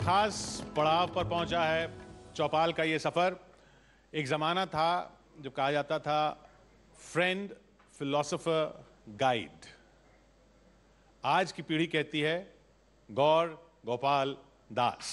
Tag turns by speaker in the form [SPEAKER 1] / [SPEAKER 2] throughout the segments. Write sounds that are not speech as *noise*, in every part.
[SPEAKER 1] खास पड़ाव पर पहुंचा है चौपाल का ये सफ़र एक ज़माना था जो कहा जाता था फ्रेंड फिलोसोफर गाइड आज की पीढ़ी कहती है गौर गोपाल दास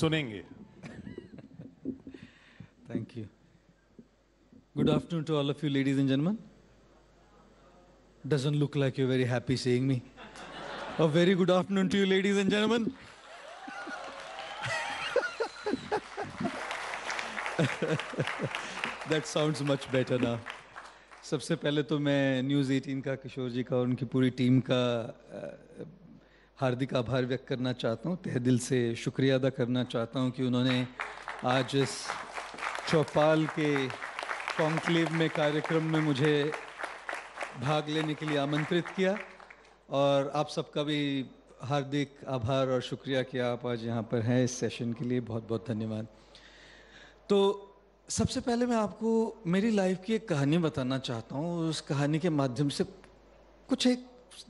[SPEAKER 2] सुनेंगे thank you good afternoon to all of you ladies and जनमन doesn't look like you very happy saying me a very good afternoon to you ladies and जनमन दैट साउंड्स मच बेटर ना सबसे पहले तो मैं न्यूज़ 18 का किशोर जी का और उनकी पूरी टीम का हार्दिक आभार व्यक्त करना चाहता हूँ तह दिल से शुक्रिया अदा करना चाहता हूँ कि उन्होंने आज इस चौपाल के कॉन्क्लेव में कार्यक्रम में मुझे भाग लेने के लिए आमंत्रित किया और आप सबका भी हार्दिक आभार और शुक्रिया कि आप आज यहाँ पर हैं इस सेशन के लिए बहुत बहुत धन्यवाद तो सबसे पहले मैं आपको मेरी लाइफ की एक कहानी बताना चाहता हूँ उस कहानी के माध्यम से कुछ एक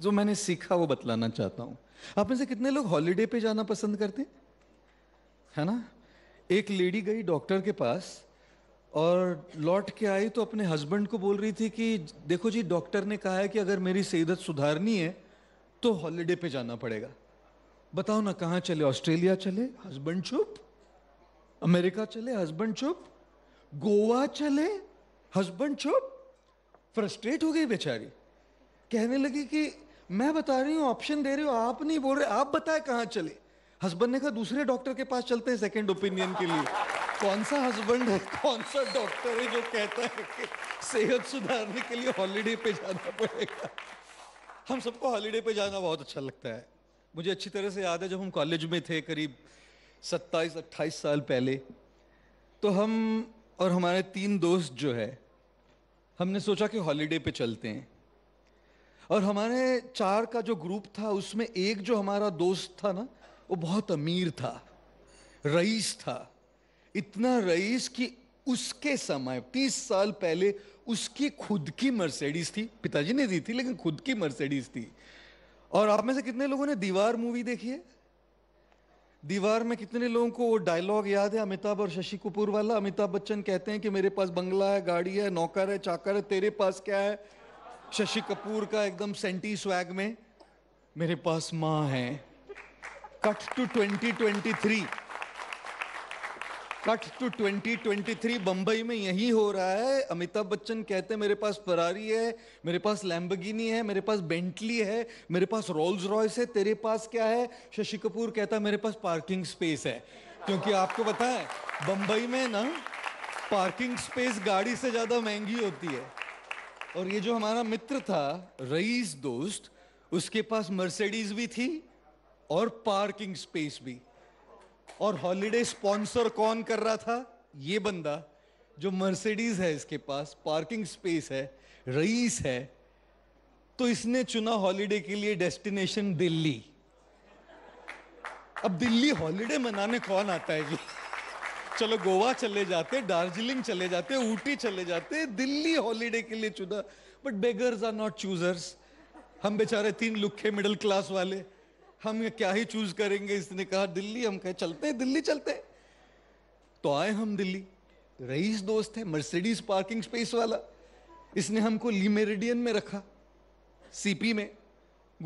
[SPEAKER 2] जो मैंने सीखा वो बतलाना चाहता हूँ आप में से कितने लोग हॉलीडे पे जाना पसंद करते हैं है ना एक लेडी गई डॉक्टर के पास और लौट के आई तो अपने हस्बैंड को बोल रही थी कि देखो जी डॉक्टर ने कहा है कि अगर मेरी सेहत सुधारनी है तो हॉलीडे पे जाना पड़ेगा बताओ ना कहाँ चले ऑस्ट्रेलिया चले हस्बैंड चुप अमेरिका चले हस्बैंड चुप गोवा चले हस्बैंड चुप फ्रस्ट्रेट हो गई बेचारी कहने लगी कि मैं बता रही हूँ ऑप्शन दे रही हूँ आप नहीं बोल रहे आप बताए कहाँ चले हस्बैंड ने कहा दूसरे डॉक्टर के पास चलते हैं सेकेंड ओपिनियन के लिए कौन सा हस्बैंड है कौन सा डॉक्टर है जो कहता है कि सेहत सुधारने के लिए हॉलीडे पे जाना पड़ेगा हम सबको हॉलीडे पे जाना बहुत अच्छा लगता है मुझे अच्छी तरह से याद है जब हम कॉलेज में थे करीब सत्ताईस अट्ठाईस साल पहले तो हम और हमारे तीन दोस्त जो है हमने सोचा कि हॉलीडे पे चलते हैं और हमारे चार का जो ग्रुप था उसमें एक जो हमारा दोस्त था ना वो बहुत अमीर था रईस था इतना रईस कि उसके समय तीस साल पहले उसकी खुद की मर्सिडीज थी पिताजी ने दी थी लेकिन खुद की मर्सिडीज थी और आप में से कितने लोगों ने दीवार मूवी देखी है दीवार में कितने लोगों को वो डायलॉग याद है अमिताभ और शशि कपूर वाला अमिताभ बच्चन कहते हैं कि मेरे पास बंगला है गाड़ी है नौकर है चाकर है तेरे पास क्या है शशि कपूर का एकदम सेंटी स्वैग में मेरे पास माँ है cut to 2023 cut to 2023 Bombay में यही हो रहा है अमिताभ बच्चन कहते हैं मेरे पास फरारी है मेरे पास लैम्बगिनी है मेरे पास बेंटली है मेरे पास रोल्स रॉयस है तेरे पास क्या है शशि कपूर कहता है मेरे पास पार्किंग स्पेस है क्योंकि आपको पता है बंबई में ना पार्किंग स्पेस गाड़ी से ज़्यादा महंगी होती है और ये जो हमारा मित्र था रईस दोस्त उसके पास मर्सिडीज भी थी और पार्किंग स्पेस भी और हॉलीडे स्पॉन्सर कौन कर रहा था ये बंदा जो मर्सिडीज है इसके पास पार्किंग स्पेस है रईस है तो इसने चुना हॉलीडे के लिए डेस्टिनेशन दिल्ली अब दिल्ली हॉलीडे मनाने कौन आता है जी चलो गोवा चले जाते दार्जिलिंग चले जाते ऊटी चले जाते दिल्ली हॉलीडे के लिए चुना but beggars are not choosers हम बेचारे तीन लुखे मिडिल क्लास वाले हम क्या ही चूज करेंगे इसने कहा दिल्ली हम कहे चलते दिल्ली चलते तो आए हम दिल्ली रईस दोस्त है मर्सिडीज पार्किंग स्पेस वाला इसने हमको लीमेरिडियन में रखा सीपी में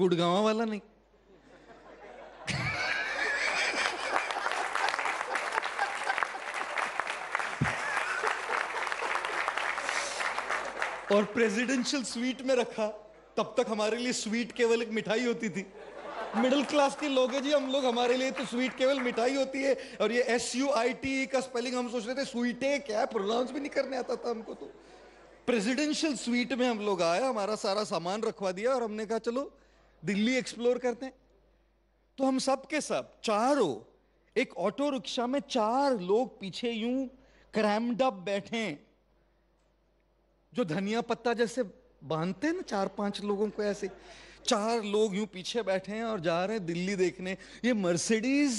[SPEAKER 2] गुड़गांव वाला नहीं और प्रेसिडेंशियल स्वीट में रखा तब तक हमारे लिए स्वीट केवल एक मिठाई होती थी मिडिल क्लास के लोग हैं जी हम लोग हमारे लिए तो स्वीट केवल मिठाई होती है और ये एस यू आई टी का स्पेलिंग हम सोच रहे थे स्वीटे क्या प्रोनाउंस भी नहीं करने आता था हमको तो प्रेसिडेंशियल स्वीट में हम लोग आए हमारा सारा सामान रखवा दिया और हमने कहा चलो दिल्ली एक्सप्लोर करते हैं तो हम सब के सब चारों एक ऑटो रिक्शा में चार लोग पीछे यूं क्रैमडअप बैठे हैं जो धनिया पत्ता जैसे बांधते हैं ना चार पांच लोगों को ऐसे चार लोग यूं पीछे बैठे हैं और जा रहे हैं दिल्ली देखने ये मर्सिडीज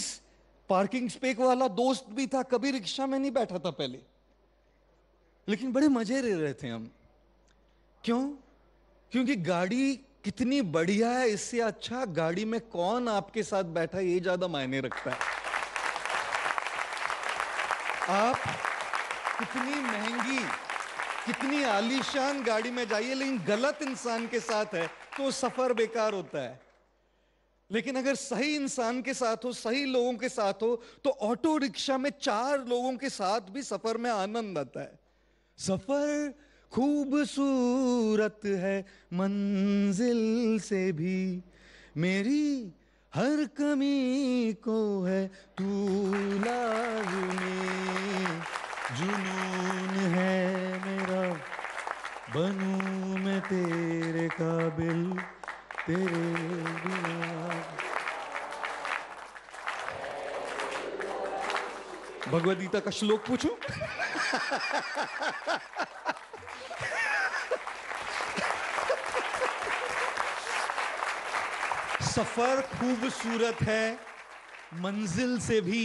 [SPEAKER 2] पार्किंग स्पेक वाला दोस्त भी था कभी रिक्शा में नहीं बैठा था पहले लेकिन बड़े मजे ले रहे थे हम क्यों क्योंकि गाड़ी कितनी बढ़िया है इससे अच्छा गाड़ी में कौन आपके साथ बैठा ये ज्यादा मायने रखता है आप कितनी महंगी कितनी आलीशान गाड़ी में जाइए लेकिन गलत इंसान के साथ है तो सफर बेकार होता है लेकिन अगर सही इंसान के साथ हो सही लोगों के साथ हो तो ऑटो रिक्शा में चार लोगों के साथ भी सफर में आनंद आता है सफर खूबसूरत है मंजिल से भी मेरी हर कमी को है तू जुनून है बनू मैं तेरे काबिल तेरे बिना भगवत गीता का श्लोक पूछू सफर खूबसूरत है मंजिल से भी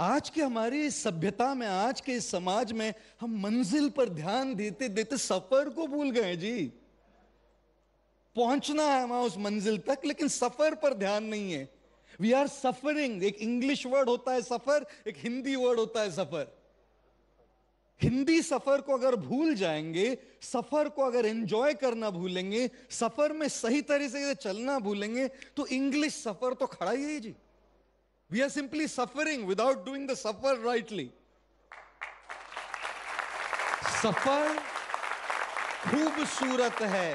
[SPEAKER 2] आज के हमारी सभ्यता में आज के इस समाज में हम मंजिल पर ध्यान देते देते सफर को भूल गए जी पहुंचना है वहां उस मंजिल तक लेकिन सफर पर ध्यान नहीं है वी आर सफरिंग एक इंग्लिश वर्ड होता है सफर एक हिंदी वर्ड होता है सफर हिंदी सफर को अगर भूल जाएंगे सफर को अगर एंजॉय करना भूलेंगे सफर में सही तरीके से चलना भूलेंगे तो इंग्लिश सफर तो खड़ा ही है जी We are simply suffering without doing the suffer rightly. सफर खूबसूरत है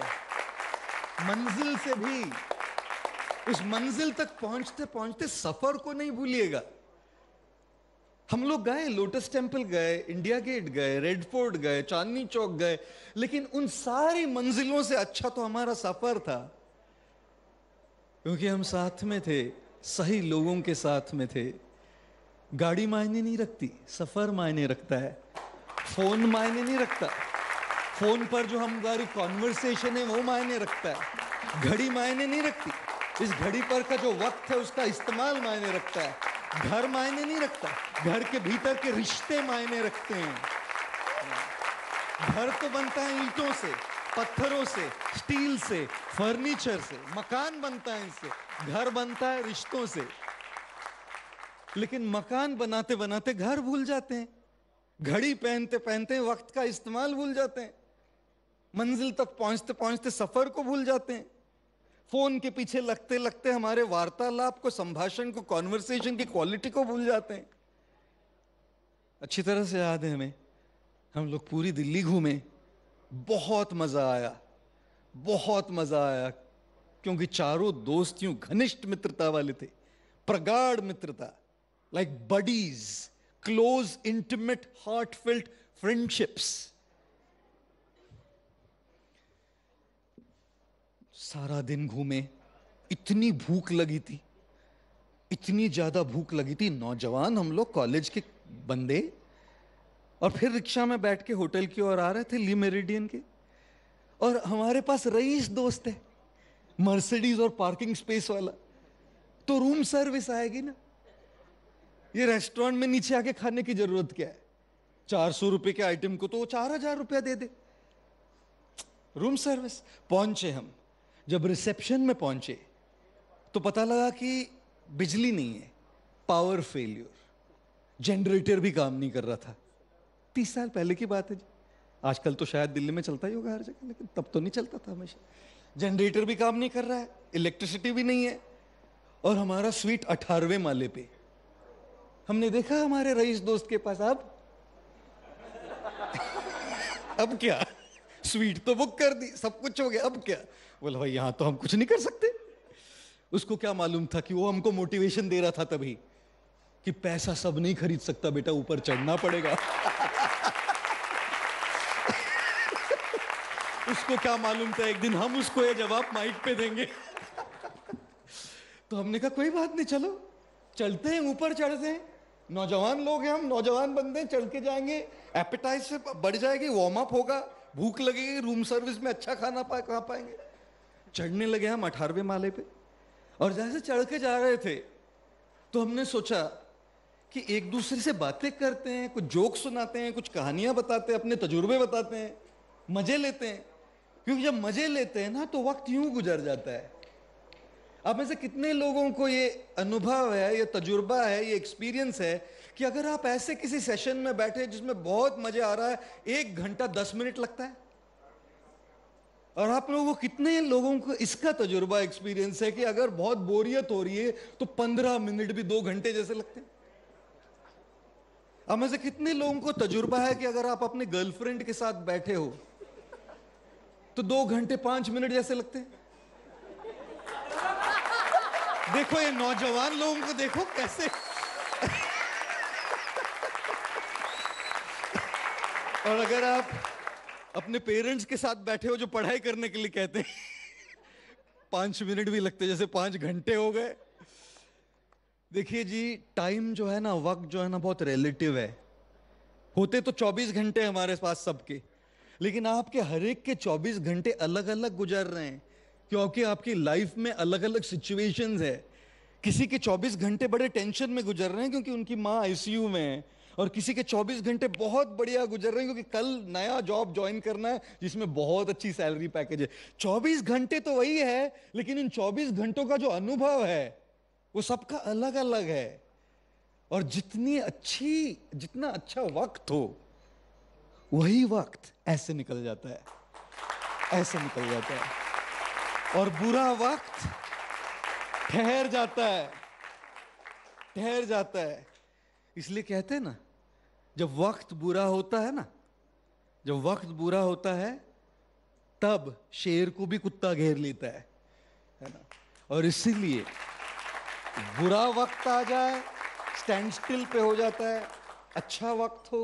[SPEAKER 2] मंजिल से भी उस मंजिल तक पहुंचते पहुंचते सफर को नहीं भूलिएगा हम लोग गए लोटस टेम्पल गए इंडिया गेट गए रेड फोर्ट गए चांदनी चौक गए लेकिन उन सारी मंजिलों से अच्छा तो हमारा सफर था क्योंकि हम साथ में थे सही लोगों के साथ में थे गाड़ी मायने नहीं रखती सफ़र मायने रखता है फ़ोन मायने नहीं रखता फ़ोन पर जो हम हमारी कॉन्वर्सेशन है वो मायने रखता है घड़ी मायने नहीं रखती इस घड़ी पर का जो वक्त है उसका इस्तेमाल मायने रखता है घर मायने नहीं रखता घर के भीतर के रिश्ते मायने रखते हैं घर तो बनता है ईंटों से पत्थरों से स्टील से फर्नीचर से मकान बनता है इनसे घर बनता है रिश्तों से लेकिन मकान बनाते बनाते घर भूल जाते हैं घड़ी पहनते पहनते वक्त का इस्तेमाल भूल जाते हैं मंजिल तक पहुंचते पहुंचते सफर को भूल जाते हैं फोन के पीछे लगते लगते हमारे वार्तालाप को संभाषण को कॉन्वर्सेशन की क्वालिटी को भूल जाते हैं अच्छी तरह से याद है हमें हम लोग पूरी दिल्ली घूमे बहुत मज़ा आया बहुत मज़ा आया क्योंकि चारों दोस्तियों घनिष्ठ मित्रता वाले थे प्रगाढ़ मित्रता like buddies close intimate heartfelt friendships सारा दिन घूमे इतनी भूख लगी थी इतनी ज्यादा भूख लगी थी नौजवान हम लोग कॉलेज के बंदे और फिर रिक्शा में बैठ के होटल की ओर आ रहे थे ली मेरिडियन के और हमारे पास रईस दोस्त है मर्सिडीज और पार्किंग स्पेस वाला तो रूम सर्विस आएगी ना ये रेस्टोरेंट में नीचे आके खाने की जरूरत क्या है चार सौ रुपए के आइटम को तो वो चार हजार रुपया दे दे रूम सर्विस पहुंचे हम जब रिसेप्शन में पहुंचे तो पता लगा कि बिजली नहीं है पावर फेल्योर जनरेटर भी काम नहीं कर रहा था तीस साल पहले की बात है जी आजकल तो शायद दिल्ली में चलता ही होगा हर जगह लेकिन तब तो नहीं चलता था हमेशा जनरेटर भी काम नहीं कर रहा है इलेक्ट्रिसिटी भी नहीं है और हमारा स्वीट अठारहवें माले पे हमने देखा हमारे रईस दोस्त के पास अब अब क्या स्वीट तो बुक कर दी सब कुछ हो गया अब क्या बोले भाई यहां तो हम कुछ नहीं कर सकते उसको क्या मालूम था कि वो हमको मोटिवेशन दे रहा था तभी कि पैसा सब नहीं खरीद सकता बेटा ऊपर चढ़ना पड़ेगा *laughs* उसको क्या मालूम था एक दिन हम उसको ये जवाब माइक पे देंगे तो हमने कहा कोई बात नहीं चलो चलते हैं ऊपर चढ़ते हैं नौजवान लोग हैं हम नौजवान बंदे चल के जाएंगे एपेटाइज से बढ़ जाएगी वार्म अप होगा भूख लगेगी रूम सर्विस में अच्छा खाना पा खा पाएंगे चढ़ने लगे हम अठारहवें माले पे और जैसे चढ़ के जा रहे थे तो हमने सोचा कि एक दूसरे से बातें करते हैं कुछ जोक सुनाते हैं कुछ कहानियां बताते हैं अपने तजुर्बे बताते हैं मजे लेते हैं क्योंकि जब मजे लेते हैं ना तो वक्त यूं गुजर जाता है आप में से कितने लोगों को ये अनुभव है ये तजुर्बा है ये एक्सपीरियंस है कि अगर आप ऐसे किसी सेशन में बैठे जिसमें बहुत मजे आ रहा है एक घंटा दस मिनट लगता है और आप लोगों को कितने लोगों को इसका तजुर्बा एक्सपीरियंस है कि अगर बहुत बोरियत हो रही है तो पंद्रह मिनट भी दो घंटे जैसे लगते हैं हमें से कितने लोगों को तजुर्बा है कि अगर आप अपने गर्लफ्रेंड के साथ बैठे हो तो दो घंटे पांच मिनट जैसे लगते देखो ये नौजवान लोगों को देखो कैसे और अगर आप अपने पेरेंट्स के साथ बैठे हो जो पढ़ाई करने के लिए कहते हैं पांच मिनट भी लगते जैसे पांच घंटे हो गए देखिए जी टाइम जो है ना वक्त जो है ना बहुत रिलेटिव है होते तो 24 घंटे हमारे पास सबके लेकिन आपके हर एक के 24 घंटे अलग अलग गुजर रहे हैं क्योंकि आपकी लाइफ में अलग अलग सिचुएशंस है किसी के 24 घंटे बड़े टेंशन में गुजर रहे हैं क्योंकि उनकी माँ आईसीयू में है और किसी के 24 घंटे बहुत बढ़िया गुजर रहे हैं क्योंकि कल नया जॉब ज्वाइन करना है जिसमें बहुत अच्छी सैलरी पैकेज है 24 घंटे तो वही है लेकिन इन 24 घंटों का जो अनुभव है वो सबका अलग अलग है और जितनी अच्छी जितना अच्छा वक्त हो वही वक्त ऐसे निकल जाता है ऐसे निकल जाता है और बुरा वक्त ठहर जाता है ठहर जाता है इसलिए कहते हैं ना जब वक्त बुरा होता है ना जब वक्त बुरा होता है तब शेर को भी कुत्ता घेर लेता है है ना और इसीलिए बुरा वक्त आ जाए स्टैंड स्टिल पे हो जाता है अच्छा वक्त हो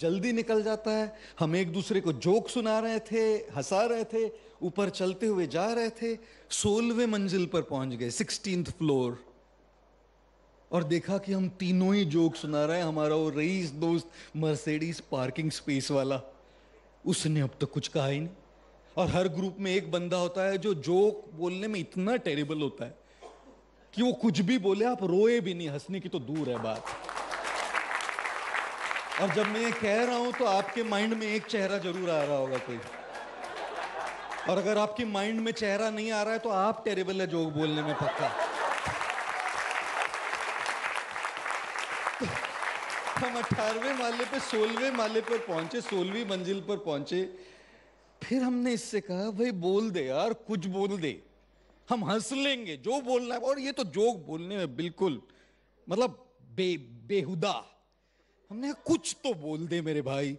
[SPEAKER 2] जल्दी निकल जाता है हम एक दूसरे को जोक सुना रहे थे हंसा रहे थे ऊपर चलते हुए जा रहे थे सोलहवें मंजिल पर पहुंच गए सिक्सटीन फ्लोर और देखा कि हम तीनों ही जोक सुना रहे हैं हमारा वो रईस दोस्त मर्सिडीज पार्किंग स्पेस वाला उसने अब तक तो कुछ कहा ही नहीं और हर ग्रुप में एक बंदा होता है जो जोक बोलने में इतना टेरिबल होता है कि वो कुछ भी बोले आप रोए भी नहीं हंसने की तो दूर है बात और जब मैं ये कह रहा हूं तो आपके माइंड में एक चेहरा जरूर आ रहा होगा कोई और अगर आपके माइंड में चेहरा नहीं आ रहा है तो आप टेरेबल है जोक बोलने में पक्का हम अठारहवें माले पे सोलहवें माले पर पहुंचे सोलहवीं मंजिल पर पहुंचे फिर हमने इससे कहा भाई बोल दे यार कुछ बोल दे हम हंस लेंगे जो बोलना है और ये तो जोक बोलने में बिल्कुल मतलब बे बेहुदा हमने कुछ तो बोल दे मेरे भाई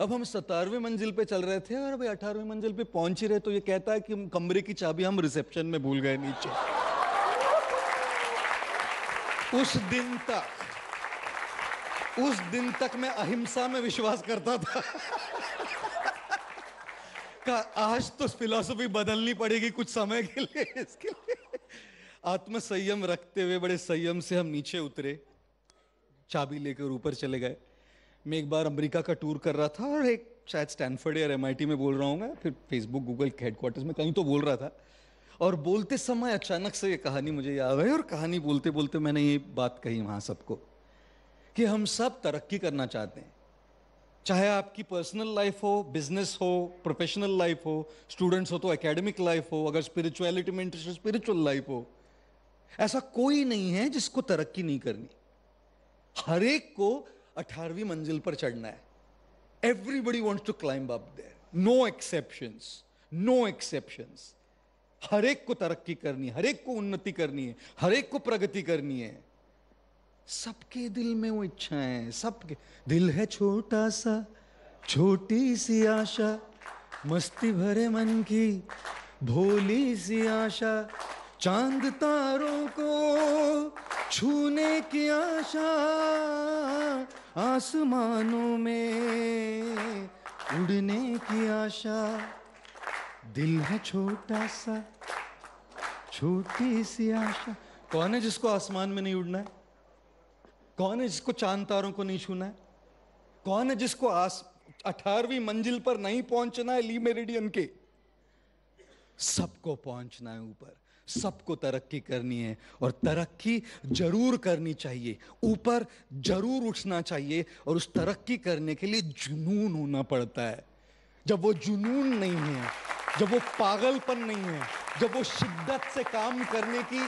[SPEAKER 2] अब हम सतारवी मंजिल पे चल रहे थे और भाई अठारहवीं मंजिल पे पहुंच ही रहे तो ये कहता है कि कमरे की चाबी हम रिसेप्शन में भूल गए नीचे उस दिन तक उस दिन तक मैं अहिंसा में विश्वास करता था का आज तो फिलॉसफी बदलनी पड़ेगी कुछ समय के लिए इसके लिए आत्मसंयम रखते हुए बड़े संयम से हम नीचे उतरे चाबी लेकर ऊपर चले गए मैं एक बार अमेरिका का टूर कर रहा था और एक शायद स्टैनफर्ड या एम में बोल रहा हूँ फिर फेसबुक गूगल के हेडक्वार्टर्स में कहीं तो बोल रहा था और बोलते समय अचानक से ये कहानी मुझे याद आई और कहानी बोलते बोलते मैंने ये बात कही वहाँ सबको कि हम सब तरक्की करना चाहते हैं चाहे आपकी पर्सनल लाइफ हो बिजनेस हो प्रोफेशनल लाइफ हो स्टूडेंट्स हो तो एकेडमिक लाइफ हो अगर स्पिरिचुअलिटी में इंटरेस्ट स्पिरिचुअल लाइफ हो ऐसा कोई नहीं है जिसको तरक्की नहीं करनी हर एक को अठारहवीं मंजिल पर चढ़ना है everybody wants to climb up there no exception no exception हर एक को तरक्की करनी है हर एक को उन्नति करनी है हर एक को प्रगति करनी है सबके दिल में वो इच्छाएं सबके दिल है छोटा सा छोटी सी आशा मस्ती भरे मन की भोली सी आशा चांद तारों को छूने की आशा आसमानों में उड़ने की आशा दिल है छोटा सा छोटी सी आशा कौन है जिसको आसमान में नहीं उड़ना है कौन है जिसको चांद तारों को नहीं छूना है कौन है जिसको आस अठारहवीं मंजिल पर नहीं पहुंचना है ली मेरिडियन के सबको पहुंचना है ऊपर सबको तरक्की करनी है और तरक्की जरूर करनी चाहिए ऊपर जरूर उठना चाहिए और उस तरक्की करने के लिए जुनून होना पड़ता है जब वो जुनून नहीं है जब वो पागलपन नहीं है जब वो शिद्दत से काम करने की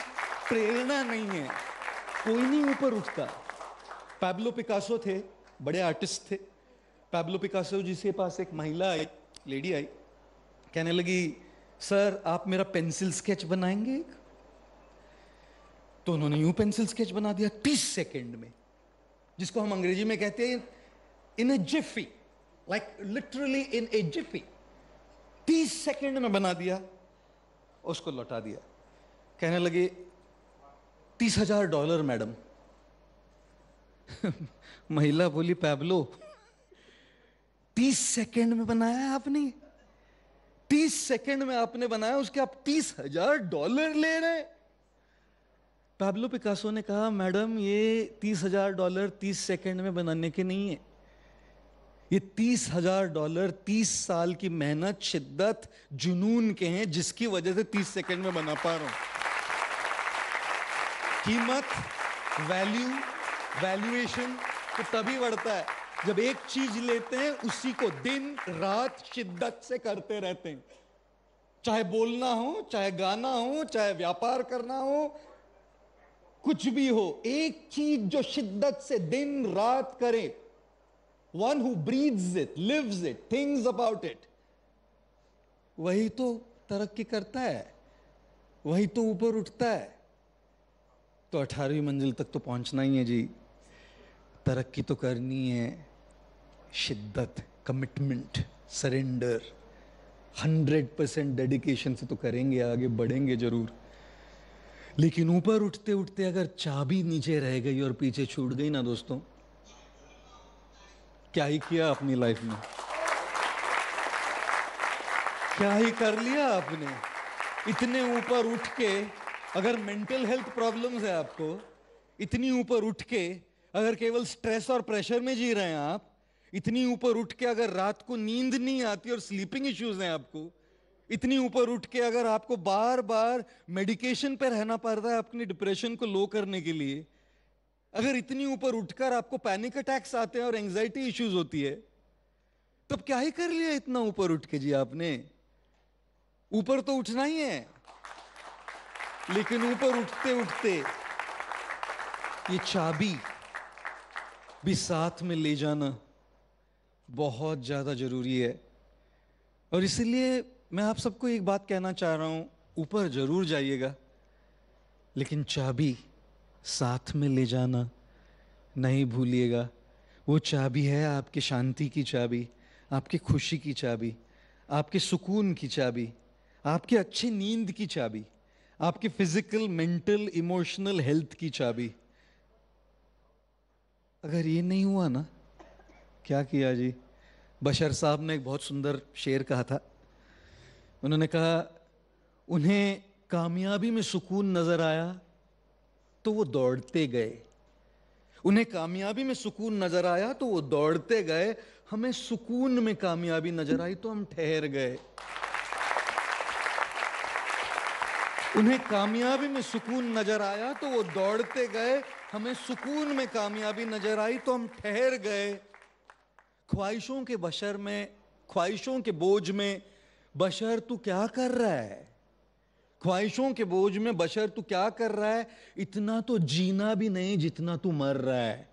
[SPEAKER 2] प्रेरणा नहीं है कोई नहीं ऊपर उठता पैब्लो पिकासो थे बड़े आर्टिस्ट थे पैब्लो पिकासो जिसके पास एक महिला आई लेडी आई कहने लगी सर आप मेरा पेंसिल स्केच बनाएंगे एक तो उन्होंने यूं पेंसिल स्केच बना दिया तीस सेकेंड में जिसको हम अंग्रेजी में कहते हैं in a jiffy like literally in a jiffy तीस सेकेंड में बना दिया उसको लौटा दिया कहने लगे तीस हजार डॉलर मैडम *laughs* महिला बोली पैबलो तीस सेकेंड में बनाया आपने तीस सेकंड में आपने बनाया उसके आप तीस हजार डॉलर ले रहे हैं पैब्लो पिकासो ने कहा मैडम ये तीस हजार डॉलर तीस सेकंड में बनाने के नहीं है ये तीस हजार डॉलर तीस साल की मेहनत शिद्दत जुनून के हैं जिसकी वजह से तीस सेकंड में बना पा रहा हूं कीमत वैल्यू वैल्यूएशन तो तभी बढ़ता है जब एक चीज लेते हैं उसी को दिन रात शिद्दत से करते रहते हैं चाहे बोलना हो चाहे गाना हो चाहे व्यापार करना हो कुछ भी हो एक चीज जो शिद्दत से दिन रात करे one who breathes it lives it thinks about it वही तो तरक्की करता है वही तो ऊपर उठता है तो अठारहवीं मंजिल तक तो पहुंचना ही है जी तरक्की तो करनी है शिद्दत commitment surrender hundred percent dedication से तो करेंगे आगे बढ़ेंगे ज़रूर लेकिन ऊपर उठते उठते अगर चाबी नीचे रह गई और पीछे छूट गई ना दोस्तों क्या ही किया अपनी लाइफ में क्या ही कर लिया आपने इतने ऊपर उठ के अगर मेंटल हेल्थ प्रॉब्लम्स है आपको इतनी ऊपर उठ के अगर केवल स्ट्रेस और प्रेशर में जी रहे हैं आप इतनी ऊपर उठ के अगर रात को नींद नहीं आती और स्लीपिंग इश्यूज हैं आपको इतनी ऊपर उठ के अगर आपको बार बार मेडिकेशन पर रहना पड़ रहा है अपने डिप्रेशन को लो करने के लिए अगर इतनी ऊपर उठकर आपको पैनिक अटैक्स आते हैं और एंग्जाइटी इश्यूज होती है तब तो क्या ही कर लिया इतना ऊपर उठ के जी आपने ऊपर तो उठना ही है लेकिन ऊपर उठते उठते ये चाबी भी साथ में ले जाना बहुत ज़्यादा ज़रूरी है और इसीलिए मैं आप सबको एक बात कहना चाह रहा हूँ ऊपर ज़रूर जाइएगा लेकिन चाबी साथ में ले जाना नहीं भूलिएगा वो चाबी है आपकी शांति की चाबी आपकी खुशी की चाबी आपके सुकून की चाबी आपकी अच्छी नींद की चाबी आपके फिजिकल मेंटल इमोशनल हेल्थ की चाबी अगर ये नहीं हुआ ना क्या किया जी बशर साहब ने एक बहुत सुंदर शेर कहा था उन्होंने कहा उन्हें कामयाबी में सुकून नज़र आया तो वो दौड़ते गए उन्हें कामयाबी में सुकून नज़र आया तो वो दौड़ते गए हमें सुकून में कामयाबी नज़र आई तो हम ठहर गए उन्हें कामयाबी में सुकून नज़र आया तो वो दौड़ते गए हमें सुकून में कामयाबी नज़र आई तो हम ठहर गए ख्वाहिशों के बशर में ख्वाहिशों के बोझ में बशर तू क्या कर रहा है ख्वाहिशों के बोझ में बशर तू क्या कर रहा है इतना तो जीना भी नहीं जितना तू मर रहा है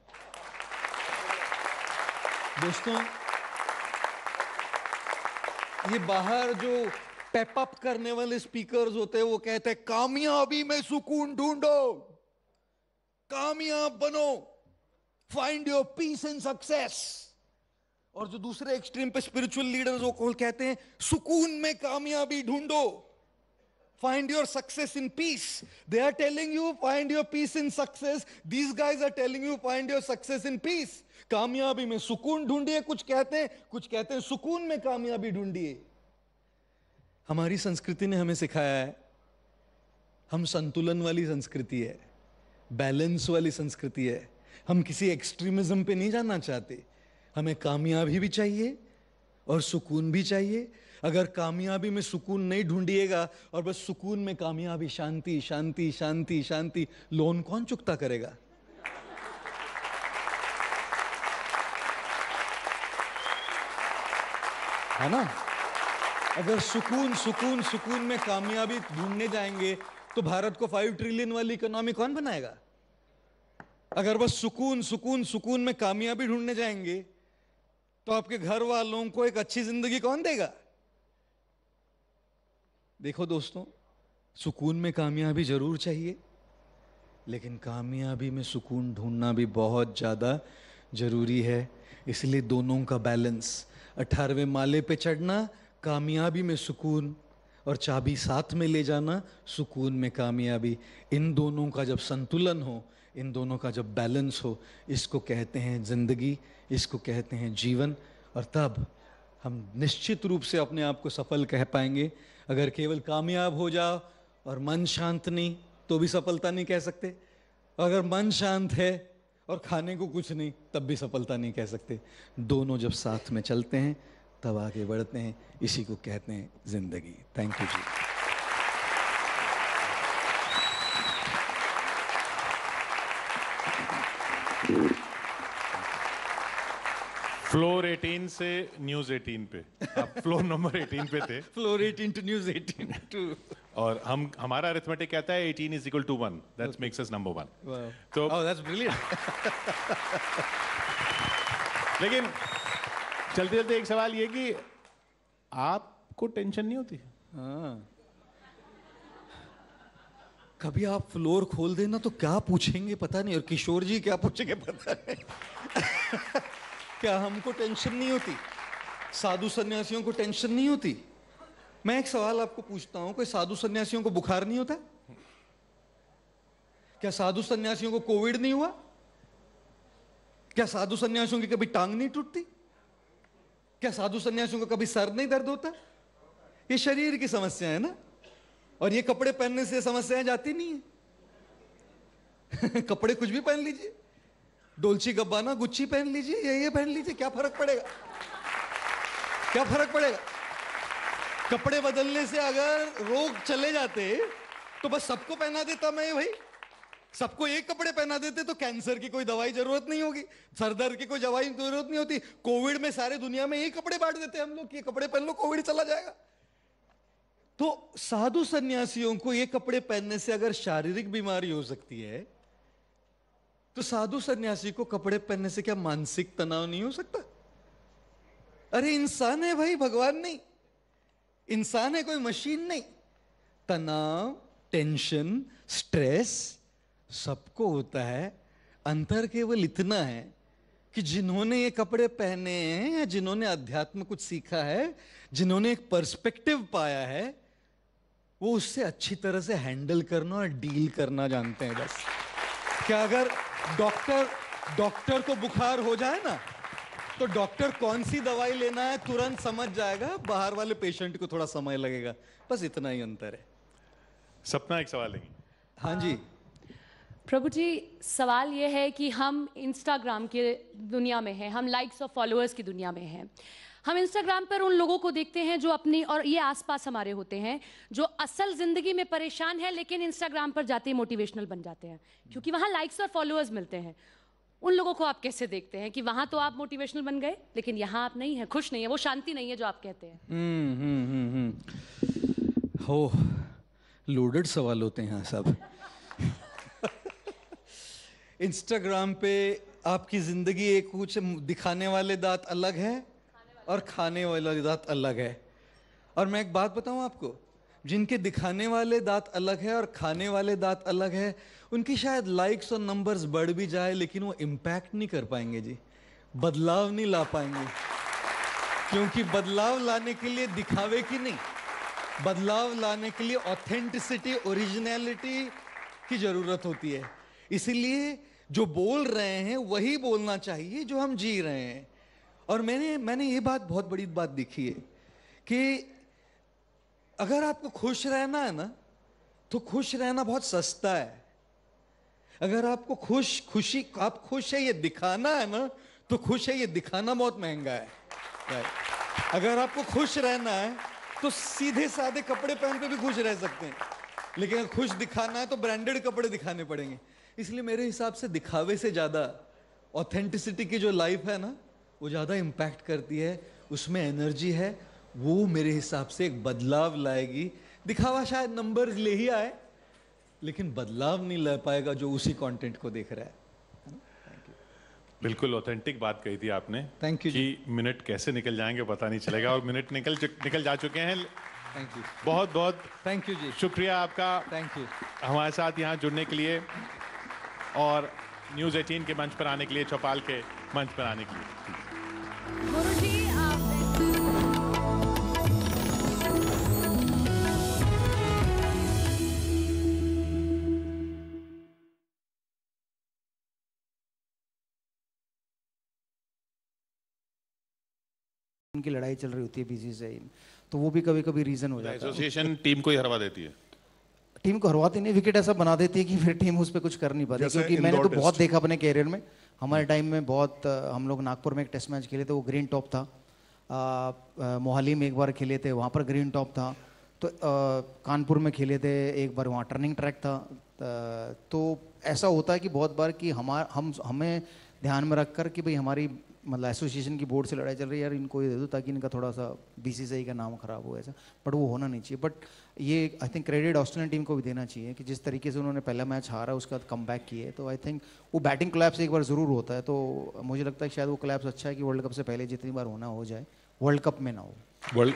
[SPEAKER 2] दोस्तों ये बाहर जो अप करने वाले स्पीकर्स होते हैं वो कहते हैं कामयाबी में सुकून ढूंढो कामयाब बनो find your peace and success और जो दूसरे एक्सट्रीम पे स्पिरिचुअल लीडर वो कहते हैं सुकून में कामयाबी ढूंढो find your success in peace they are telling you find your peace in success these guys are telling you find your success in peace कामयाबी में सुकून ढूंढिए कुछ कहते हैं कुछ कहते हैं सुकून में कामयाबी ढूंढिए हमारी संस्कृति ने हमें सिखाया है हम संतुलन वाली संस्कृति है बैलेंस वाली संस्कृति है हम किसी एक्सट्रीमिज्म पे नहीं जाना चाहते हमें कामयाबी भी चाहिए और सुकून भी चाहिए अगर कामयाबी में सुकून नहीं ढूंढिएगा और बस सुकून में कामयाबी शांति शांति शांति शांति लोन कौन चुकता करेगा है ना अगर सुकून सुकून सुकून में कामयाबी ढूंढने जाएंगे तो भारत को फाइव ट्रिलियन वाली इकोनॉमी कौन बनाएगा अगर बस सुकून सुकून सुकून में कामयाबी ढूंढने जाएंगे तो आपके घर वालों को एक अच्छी जिंदगी कौन देगा देखो दोस्तों सुकून में कामयाबी जरूर चाहिए लेकिन कामयाबी में सुकून ढूंढना भी बहुत ज़्यादा ज़रूरी है इसलिए दोनों का बैलेंस अठारहवें माले पे चढ़ना कामयाबी में सुकून और चाबी साथ में ले जाना सुकून में कामयाबी इन दोनों का जब संतुलन हो इन दोनों का जब बैलेंस हो इसको कहते हैं ज़िंदगी इसको कहते हैं जीवन और तब हम निश्चित रूप से अपने आप को सफल कह पाएंगे अगर केवल कामयाब हो जाओ और मन शांत नहीं तो भी सफलता नहीं कह सकते अगर मन शांत है और खाने को कुछ नहीं तब भी सफलता नहीं कह सकते दोनों जब साथ में चलते हैं तब आगे बढ़ते हैं इसी को कहते हैं ज़िंदगी थैंक यू जी
[SPEAKER 1] फ्लोर 18 से न्यूज 18 पे आप फ्लोर नंबर 18 पे थे
[SPEAKER 2] फ्लोर 18 टू न्यूज 18 टू
[SPEAKER 1] और हम हमारा अरिथमेटिक कहता है 18 is equal to 1 that makes us number 1 तो ओह दैट्स ब्रिलियंट लेकिन चलते चलते एक सवाल ये
[SPEAKER 2] कि आपको टेंशन नहीं
[SPEAKER 1] होती हाँ
[SPEAKER 2] कभी आप फ्लोर खोल देना तो क्या पूछेंगे पता नहीं और किशोर जी क्या पूछेंगे पता नहीं *laughs* क्या हमको टेंशन नहीं होती साधु सन्यासियों को टेंशन नहीं होती मैं एक सवाल आपको पूछता हूं कोई साधु सन्यासियों को बुखार नहीं होता क्या साधु सन्यासियों को कोविड नहीं हुआ क्या साधु सन्यासियों की कभी टांग नहीं टूटती क्या साधु सन्यासियों को कभी सर नहीं दर्द होता ये शरीर की समस्या है ना और ये कपड़े पहनने से समस्याएं जाती नहीं है *laughs* कपड़े कुछ भी पहन लीजिए डोलची गब्बाना गुच्छी पहन लीजिए ये ये पहन लीजिए क्या फर्क पड़ेगा क्या फर्क पड़ेगा कपड़े बदलने से अगर रोग चले जाते तो बस सबको पहना देता मैं भाई सबको एक कपड़े पहना देते तो कैंसर की कोई दवाई जरूरत नहीं होगी सर दर्द की कोई दवाई जरूरत नहीं होती कोविड में सारे दुनिया में एक कपड़े बांट देते हम लोग कि कपड़े पहन लो कोविड चला जाएगा तो साधु सन्यासियों को ये कपड़े पहनने से अगर शारीरिक बीमारी हो सकती है तो साधु सन्यासी को कपड़े पहनने से क्या मानसिक तनाव नहीं हो सकता अरे इंसान है भाई भगवान नहीं इंसान है कोई मशीन नहीं तनाव टेंशन स्ट्रेस सबको होता है अंतर केवल इतना है कि जिन्होंने ये कपड़े पहने हैं या जिन्होंने अध्यात्म कुछ सीखा है जिन्होंने एक पर्सपेक्टिव पाया है वो उससे अच्छी तरह से हैंडल करना और डील करना जानते हैं बस क्या अगर डॉक्टर डॉक्टर को बुखार हो जाए ना तो डॉक्टर कौन सी दवाई लेना है तुरंत समझ जाएगा बाहर वाले पेशेंट को थोड़ा समय लगेगा बस इतना ही अंतर है सपना एक सवाल है हाँ जी
[SPEAKER 3] प्रभु जी सवाल यह है कि हम इंस्टाग्राम के दुनिया में हैं हम लाइक्स और फॉलोअर्स की दुनिया में हैं हम इंस्टाग्राम पर उन लोगों को देखते हैं जो अपनी और ये आसपास हमारे होते हैं जो असल जिंदगी में परेशान है लेकिन इंस्टाग्राम पर जाते ही मोटिवेशनल बन जाते हैं क्योंकि वहां लाइक्स और फॉलोअर्स मिलते हैं उन लोगों को आप कैसे देखते हैं कि वहां तो आप मोटिवेशनल बन गए लेकिन यहाँ आप नहीं है खुश नहीं है वो शांति नहीं है जो आप कहते हैं
[SPEAKER 2] हम्म, हम्म, हम्म, हो लोडेड सवाल होते हैं सब इंस्टाग्राम पे आपकी ज़िंदगी एक कुछ दिखाने वाले दांत अलग है और खाने वाला दांत अलग है और मैं एक बात बताऊं आपको जिनके दिखाने वाले दांत अलग है और खाने वाले दांत अलग है उनकी शायद लाइक्स और नंबर्स बढ़ भी जाए लेकिन वो इम्पैक्ट नहीं कर पाएंगे जी बदलाव नहीं ला पाएंगे क्योंकि बदलाव लाने के लिए दिखावे की नहीं बदलाव लाने के लिए ऑथेंटिसिटी ओरिजिनलिटी की ज़रूरत होती है इसीलिए जो बोल रहे हैं वही बोलना चाहिए जो हम जी रहे हैं और मैंने मैंने ये बात बहुत बड़ी बात देखी है कि अगर आपको खुश रहना है ना तो खुश रहना बहुत सस्ता है अगर आपको खुश खुशी आप खुश है ये दिखाना है ना तो खुश है ये दिखाना बहुत महंगा है अगर आपको खुश रहना है तो सीधे साधे कपड़े पहन के भी खुश रह सकते हैं लेकिन खुश दिखाना है तो ब्रांडेड कपड़े दिखाने पड़ेंगे इसलिए मेरे हिसाब से दिखावे से ज़्यादा ऑथेंटिसिटी की जो लाइफ है ना वो ज़्यादा इम्पैक्ट करती है उसमें एनर्जी है वो मेरे हिसाब से एक बदलाव लाएगी दिखावा शायद नंबर ले ही आए लेकिन बदलाव नहीं ला पाएगा जो उसी कंटेंट को देख रहा है
[SPEAKER 1] बिल्कुल ऑथेंटिक बात कही थी आपने थैंक यू कि मिनट कैसे निकल जाएंगे पता नहीं चलेगा और मिनट निकल निकल जा चुके हैं थैंक यू बहुत बहुत थैंक यू जी शुक्रिया आपका थैंक यू हमारे साथ यहाँ जुड़ने के लिए और न्यूज़ एटीन के मंच पर आने के लिए चौपाल के मंच पर आने के लिए
[SPEAKER 3] की लड़ाई चल रही होती है बीसी से तो वो भी कभी कभी रीजन हो जाता है एसोसिएशन
[SPEAKER 1] टीम को ही हरवा देती है
[SPEAKER 3] टीम को हरवाती नहीं विकेट ऐसा बना देती है कि फिर टीम उस पर कुछ कर नहीं पाती क्योंकि मैंने तो बहुत देखा अपने कैरियर में हमारे टाइम hmm. में बहुत हम लोग नागपुर में एक टेस्ट मैच खेले थे वो ग्रीन टॉप था मोहाली में एक बार खेले थे वहाँ पर ग्रीन टॉप था तो कानपुर में खेले थे एक बार वहाँ टर्निंग ट्रैक था तो ऐसा होता है कि बहुत बार कि हमार हम हमें ध्यान में रख कर कि भाई हमारी मतलब एसोसिएशन की बोर्ड से लड़ाई चल रही है यार इनको ये दे दो ताकि इनका थोड़ा सा बी का नाम खराब हो ऐसा बट वो होना नहीं चाहिए बट ये I think credit Australian team को भी देना चाहिए कि जिस तरीके से उन्होंने पहला मैच हारा उसके बाद कम बैक किए तो आई थिंक वो बैटिंग क्लैप्स एक बार ज़रूर होता है तो मुझे लगता है शायद वो क्लैप्स अच्छा है कि वर्ल्ड कप से पहले जितनी बार होना हो जाए वर्ल्ड कप में ना हो वर्ल्ड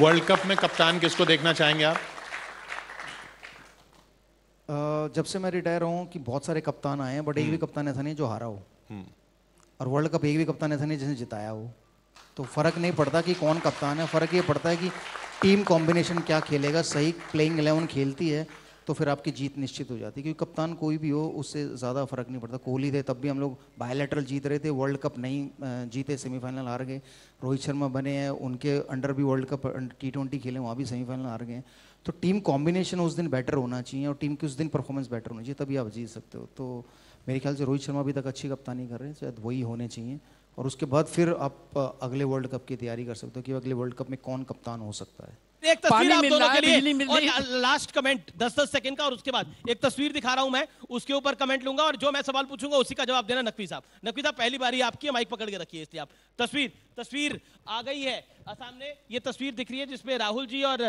[SPEAKER 1] वर्ल्ड कप में कप्तान किसको देखना चाहेंगे आप
[SPEAKER 3] uh, जब से मैं रिटायर हूँ कि बहुत सारे कप्तान आए हैं बट हम्म। हम्म। एक भी कप्तान ऐसा नहीं जो हारा हो और वर्ल्ड कप एक भी कप्तान ऐसा नहीं जिसने जिताया हो तो फर्क नहीं पड़ता कि कौन कप्तान है फर्क ये पड़ता है कि टीम कॉम्बिनेशन क्या खेलेगा सही प्लेइंग एलेवन खेलती है तो फिर आपकी जीत निश्चित हो जाती है क्योंकि कप्तान कोई भी हो उससे ज़्यादा फर्क नहीं पड़ता कोहली थे तब भी हम लोग बायोलेटरल जीत रहे थे वर्ल्ड कप नहीं जीते सेमीफाइनल हार गए रोहित शर्मा बने हैं उनके अंडर भी वर्ल्ड कप टी ट्वेंटी खेले वहाँ भी सेमीफाइनल हार गए तो टीम कॉम्बिनेशन उस दिन बेटर होना चाहिए और टीम की उस दिन परफॉर्मेंस बेटर होनी चाहिए तभी आप जीत सकते हो तो मेरे ख्याल से रोहित शर्मा अभी तक अच्छी कप्तानी कर रहे हैं शायद वही होने चाहिए और उसके बाद फिर आप अगले वर्ल्ड कप की तैयारी कर सकते हो कि अगले वर्ल्ड कप में कौन कप्तान हो सकता है एक तस्वीर आप दोनों के लिए और लास्ट कमेंट दस दस सेकंड का और उसके बाद एक तस्वीर दिखा रहा हूं मैं उसके ऊपर कमेंट लूंगा और जो मैं सवाल पूछूंगा उसी का जवाब देना नकवी साहब नकवी साहब पहली बार आपकी माइक पकड़ के रखिए इसलिए आप तस्वीर तस्वीर आ गई है सामने ये तस्वीर दिख रही है जिसमें राहुल जी और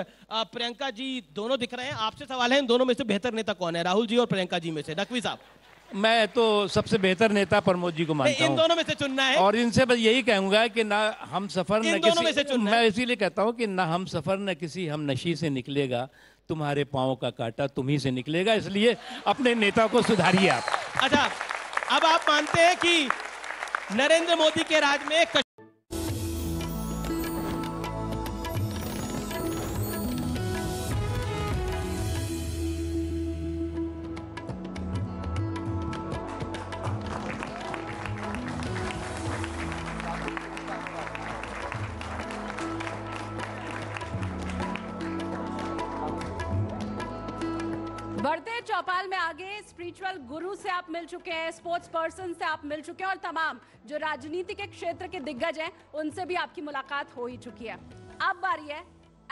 [SPEAKER 3] प्रियंका जी दोनों दिख रहे हैं आपसे सवाल है इन दोनों में से बेहतर नेता कौन है राहुल जी और प्रियंका जी में से नकवी साहब मैं तो सबसे बेहतर नेता प्रमोद जी को मानता हूँ इन दोनों में से चुनना है और इनसे बस यही कहूंगा कि ना हम सफर न किसी में से चुनना मैं इसीलिए कहता हूँ कि ना हम सफर न किसी हम नशी से निकलेगा तुम्हारे पाओ का काटा तुम्ही से निकलेगा इसलिए अपने नेता को सुधारिए आप अच्छा अब आप मानते हैं कि नरेंद्र मोदी के राज में स्पिरिचुअल गुरु से आप मिल चुके हैं स्पोर्ट्स पर्सन से आप मिल चुके हैं और तमाम जो राजनीति के क्षेत्र के दिग्गज हैं उनसे भी आपकी मुलाकात हो ही चुकी है अब बारी है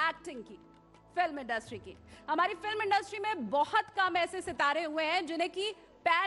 [SPEAKER 3] एक्टिंग की फिल्म इंडस्ट्री की हमारी फिल्म इंडस्ट्री में बहुत कम ऐसे सितारे हुए हैं जिन्हें की पैन